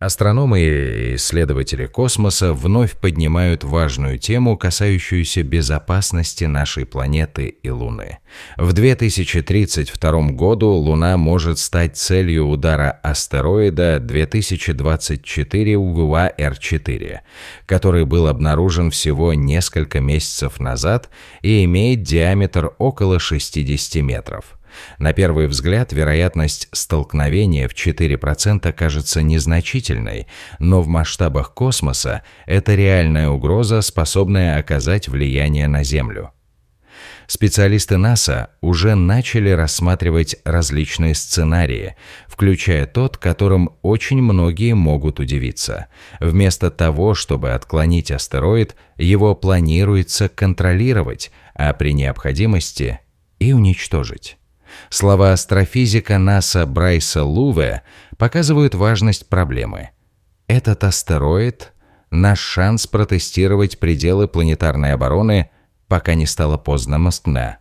Астрономы и исследователи космоса вновь поднимают важную тему, касающуюся безопасности нашей планеты и Луны. В 2032 году Луна может стать целью удара астероида 2024 УГВА р 4 который был обнаружен всего несколько месяцев назад и имеет диаметр около 60 метров – на первый взгляд вероятность столкновения в 4% кажется незначительной, но в масштабах космоса это реальная угроза, способная оказать влияние на Землю. Специалисты НАСА уже начали рассматривать различные сценарии, включая тот, которым очень многие могут удивиться. Вместо того, чтобы отклонить астероид, его планируется контролировать, а при необходимости и уничтожить. Слова астрофизика НАСА Брайса Луве показывают важность проблемы. Этот астероид – наш шанс протестировать пределы планетарной обороны, пока не стало поздно мостна.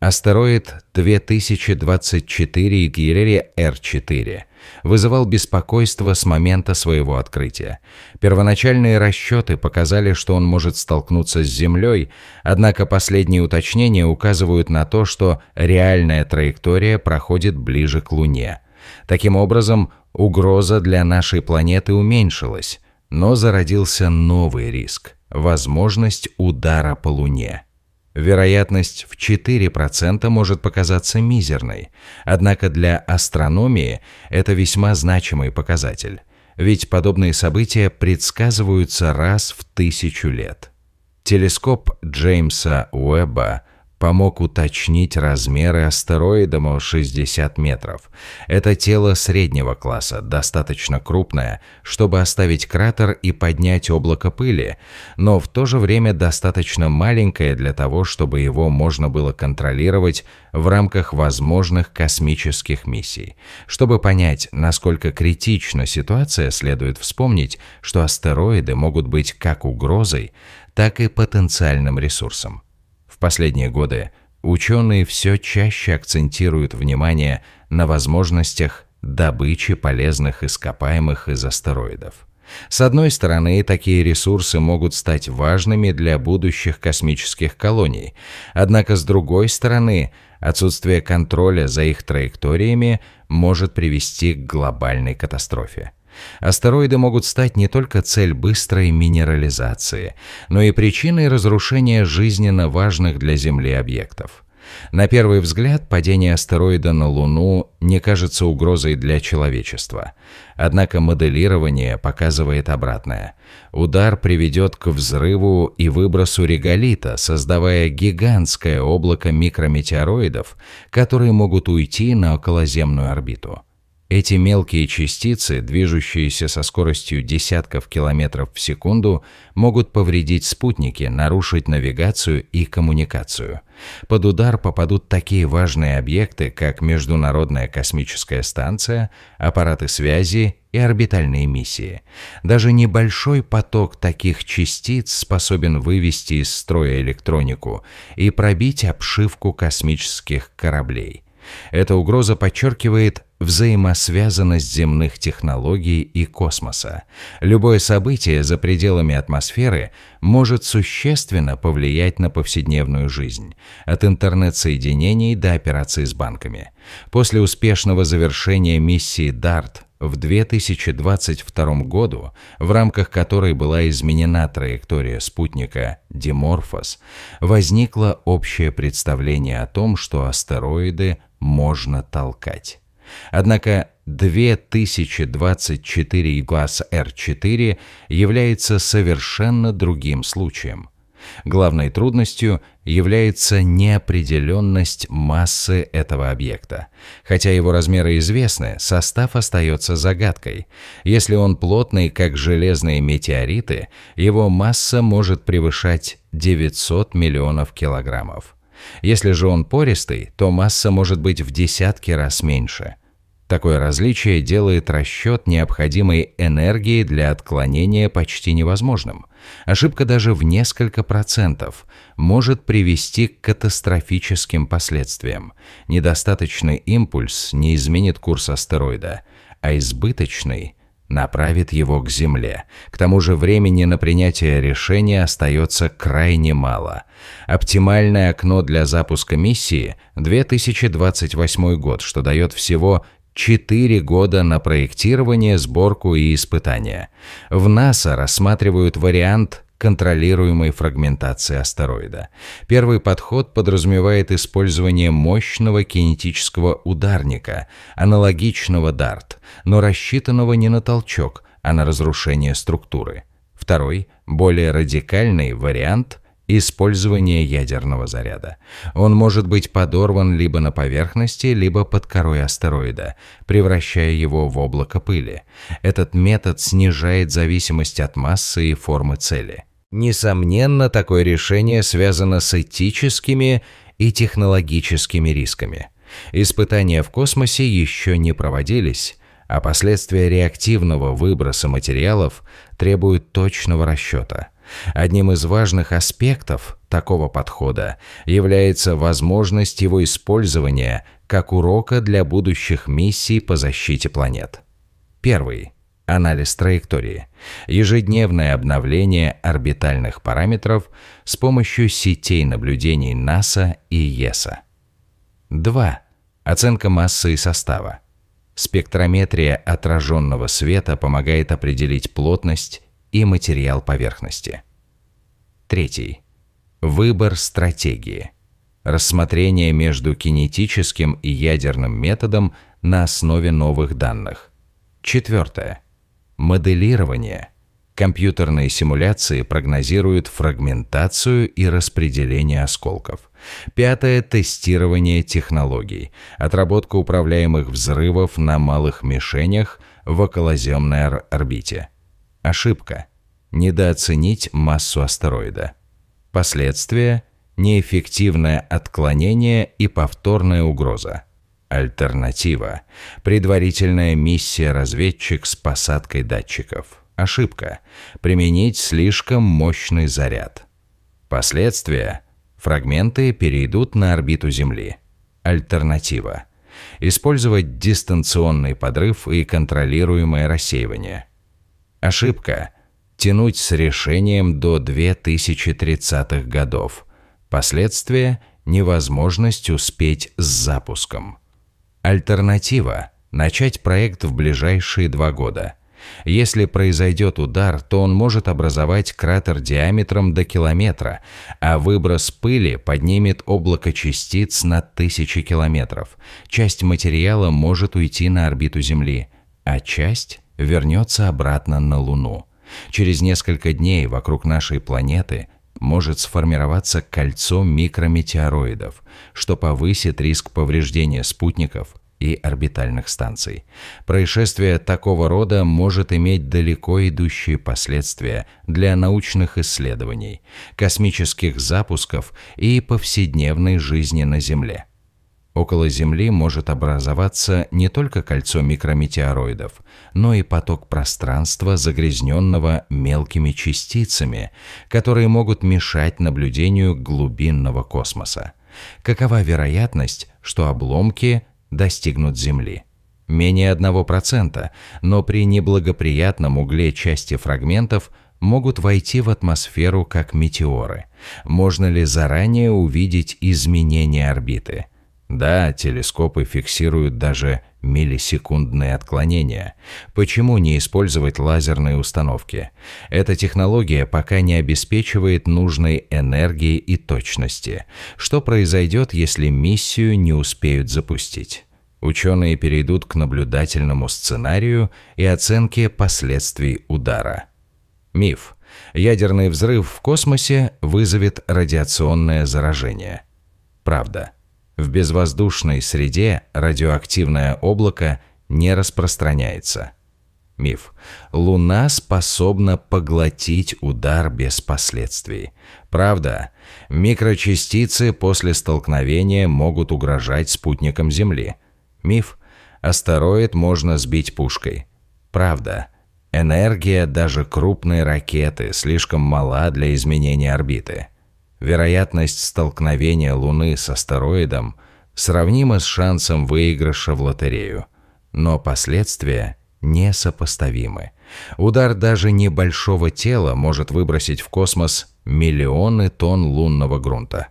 Астероид 2024 Герери R4 вызывал беспокойство с момента своего открытия. Первоначальные расчеты показали, что он может столкнуться с Землей, однако последние уточнения указывают на то, что реальная траектория проходит ближе к Луне. Таким образом, угроза для нашей планеты уменьшилась, но зародился новый риск – возможность удара по Луне – Вероятность в 4% может показаться мизерной, однако для астрономии это весьма значимый показатель, ведь подобные события предсказываются раз в тысячу лет. Телескоп Джеймса Уэбба помог уточнить размеры астероида 60 метров. Это тело среднего класса, достаточно крупное, чтобы оставить кратер и поднять облако пыли, но в то же время достаточно маленькое для того, чтобы его можно было контролировать в рамках возможных космических миссий. Чтобы понять, насколько критична ситуация, следует вспомнить, что астероиды могут быть как угрозой, так и потенциальным ресурсом последние годы ученые все чаще акцентируют внимание на возможностях добычи полезных ископаемых из астероидов. С одной стороны, такие ресурсы могут стать важными для будущих космических колоний, однако с другой стороны, отсутствие контроля за их траекториями может привести к глобальной катастрофе. Астероиды могут стать не только цель быстрой минерализации, но и причиной разрушения жизненно важных для Земли объектов. На первый взгляд, падение астероида на Луну не кажется угрозой для человечества. Однако моделирование показывает обратное. Удар приведет к взрыву и выбросу реголита, создавая гигантское облако микрометеороидов, которые могут уйти на околоземную орбиту. Эти мелкие частицы, движущиеся со скоростью десятков километров в секунду, могут повредить спутники, нарушить навигацию и коммуникацию. Под удар попадут такие важные объекты, как Международная космическая станция, аппараты связи и орбитальные миссии. Даже небольшой поток таких частиц способен вывести из строя электронику и пробить обшивку космических кораблей. Эта угроза подчеркивает взаимосвязанность земных технологий и космоса. Любое событие за пределами атмосферы может существенно повлиять на повседневную жизнь, от интернет-соединений до операций с банками. После успешного завершения миссии DART в 2022 году, в рамках которой была изменена траектория спутника Диморфос, возникло общее представление о том, что астероиды можно толкать. Однако 2024 глаз R4 является совершенно другим случаем. Главной трудностью является неопределенность массы этого объекта. Хотя его размеры известны, состав остается загадкой. Если он плотный, как железные метеориты, его масса может превышать 900 миллионов килограммов. Если же он пористый, то масса может быть в десятки раз меньше. Такое различие делает расчет необходимой энергии для отклонения почти невозможным. Ошибка даже в несколько процентов может привести к катастрофическим последствиям. Недостаточный импульс не изменит курс астероида, а избыточный направит его к Земле. К тому же времени на принятие решения остается крайне мало. Оптимальное окно для запуска миссии – 2028 год, что дает всего Четыре года на проектирование, сборку и испытания. В НАСА рассматривают вариант контролируемой фрагментации астероида. Первый подход подразумевает использование мощного кинетического ударника, аналогичного дарт, но рассчитанного не на толчок, а на разрушение структуры. Второй, более радикальный вариант – использования ядерного заряда. Он может быть подорван либо на поверхности, либо под корой астероида, превращая его в облако пыли. Этот метод снижает зависимость от массы и формы цели. Несомненно, такое решение связано с этическими и технологическими рисками. Испытания в космосе еще не проводились, а последствия реактивного выброса материалов требуют точного расчета. Одним из важных аспектов такого подхода является возможность его использования как урока для будущих миссий по защите планет. Первый. Анализ траектории. Ежедневное обновление орбитальных параметров с помощью сетей наблюдений НАСА и ЕСА. 2. Оценка массы и состава. Спектрометрия отраженного света помогает определить плотность и материал поверхности. Третий. Выбор стратегии. Рассмотрение между кинетическим и ядерным методом на основе новых данных. Четвертое. Моделирование. Компьютерные симуляции прогнозируют фрагментацию и распределение осколков. Пятое – тестирование технологий, отработка управляемых взрывов на малых мишенях в околоземной орбите. Ошибка. Недооценить массу астероида. Последствия – неэффективное отклонение и повторная угроза. Альтернатива – предварительная миссия разведчик с посадкой датчиков. Ошибка – применить слишком мощный заряд. Последствия – фрагменты перейдут на орбиту Земли. Альтернатива – использовать дистанционный подрыв и контролируемое рассеивание – Ошибка – тянуть с решением до 2030-х годов. Последствия – невозможность успеть с запуском. Альтернатива – начать проект в ближайшие два года. Если произойдет удар, то он может образовать кратер диаметром до километра, а выброс пыли поднимет облако частиц на тысячи километров. Часть материала может уйти на орбиту Земли, а часть вернется обратно на Луну. Через несколько дней вокруг нашей планеты может сформироваться кольцо микрометеороидов, что повысит риск повреждения спутников и орбитальных станций. Происшествие такого рода может иметь далеко идущие последствия для научных исследований, космических запусков и повседневной жизни на Земле. Около Земли может образоваться не только кольцо микрометеороидов, но и поток пространства, загрязненного мелкими частицами, которые могут мешать наблюдению глубинного космоса. Какова вероятность, что обломки достигнут Земли? Менее 1%, но при неблагоприятном угле части фрагментов могут войти в атмосферу как метеоры. Можно ли заранее увидеть изменение орбиты? Да, телескопы фиксируют даже миллисекундные отклонения. Почему не использовать лазерные установки? Эта технология пока не обеспечивает нужной энергии и точности. Что произойдет, если миссию не успеют запустить? Ученые перейдут к наблюдательному сценарию и оценке последствий удара. Миф. Ядерный взрыв в космосе вызовет радиационное заражение. Правда. В безвоздушной среде радиоактивное облако не распространяется. Миф. Луна способна поглотить удар без последствий. Правда, микрочастицы после столкновения могут угрожать спутникам Земли. Миф. Астероид можно сбить пушкой. Правда. Энергия даже крупной ракеты слишком мала для изменения орбиты. Вероятность столкновения Луны с астероидом сравнима с шансом выигрыша в лотерею, но последствия несопоставимы. Удар даже небольшого тела может выбросить в космос миллионы тонн лунного грунта.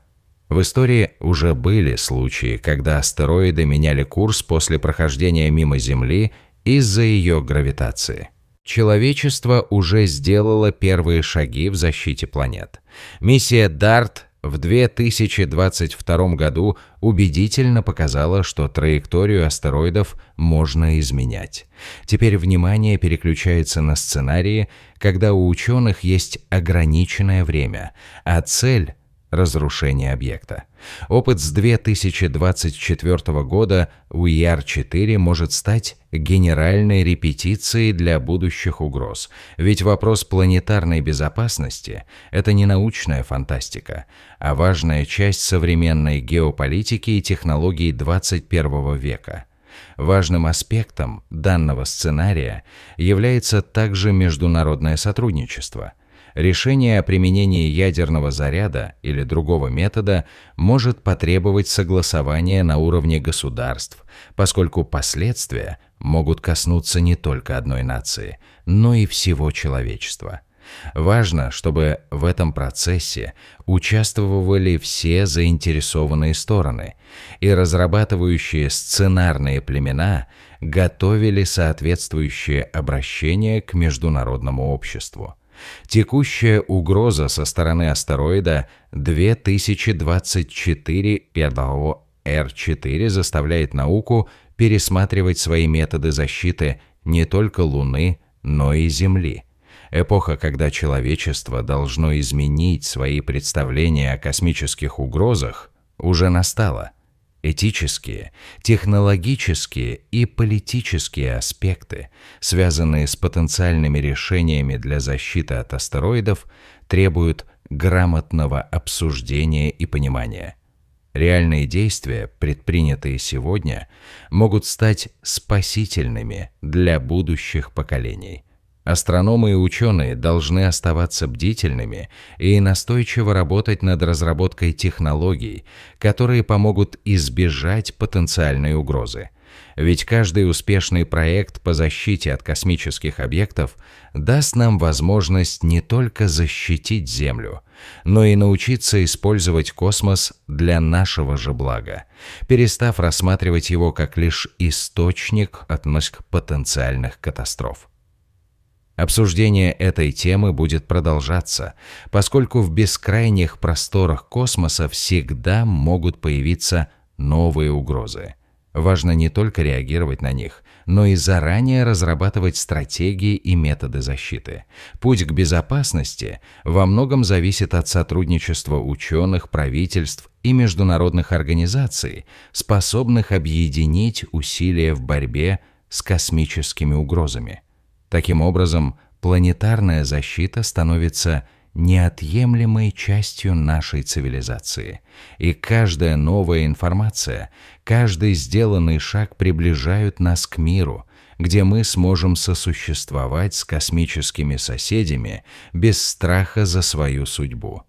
В истории уже были случаи, когда астероиды меняли курс после прохождения мимо Земли из-за ее гравитации человечество уже сделало первые шаги в защите планет. Миссия DART в 2022 году убедительно показала, что траекторию астероидов можно изменять. Теперь внимание переключается на сценарии, когда у ученых есть ограниченное время, а цель разрушение объекта. Опыт с 2024 года у UER-4 может стать генеральной репетицией для будущих угроз, ведь вопрос планетарной безопасности – это не научная фантастика, а важная часть современной геополитики и технологий 21 века – Важным аспектом данного сценария является также международное сотрудничество решение о применении ядерного заряда или другого метода может потребовать согласования на уровне государств, поскольку последствия могут коснуться не только одной нации, но и всего человечества. Важно, чтобы в этом процессе участвовали все заинтересованные стороны, и разрабатывающие сценарные племена готовили соответствующие обращения к международному обществу. Текущая угроза со стороны астероида 2024 R4 заставляет науку пересматривать свои методы защиты не только Луны, но и Земли. Эпоха, когда человечество должно изменить свои представления о космических угрозах, уже настала – Этические, технологические и политические аспекты, связанные с потенциальными решениями для защиты от астероидов, требуют грамотного обсуждения и понимания. Реальные действия, предпринятые сегодня, могут стать спасительными для будущих поколений – Астрономы и ученые должны оставаться бдительными и настойчиво работать над разработкой технологий, которые помогут избежать потенциальной угрозы. Ведь каждый успешный проект по защите от космических объектов даст нам возможность не только защитить Землю, но и научиться использовать космос для нашего же блага, перестав рассматривать его как лишь источник относ к потенциальных катастроф. Обсуждение этой темы будет продолжаться, поскольку в бескрайних просторах космоса всегда могут появиться новые угрозы. Важно не только реагировать на них, но и заранее разрабатывать стратегии и методы защиты. Путь к безопасности во многом зависит от сотрудничества ученых, правительств и международных организаций, способных объединить усилия в борьбе с космическими угрозами. Таким образом, планетарная защита становится неотъемлемой частью нашей цивилизации. И каждая новая информация, каждый сделанный шаг приближают нас к миру, где мы сможем сосуществовать с космическими соседями без страха за свою судьбу.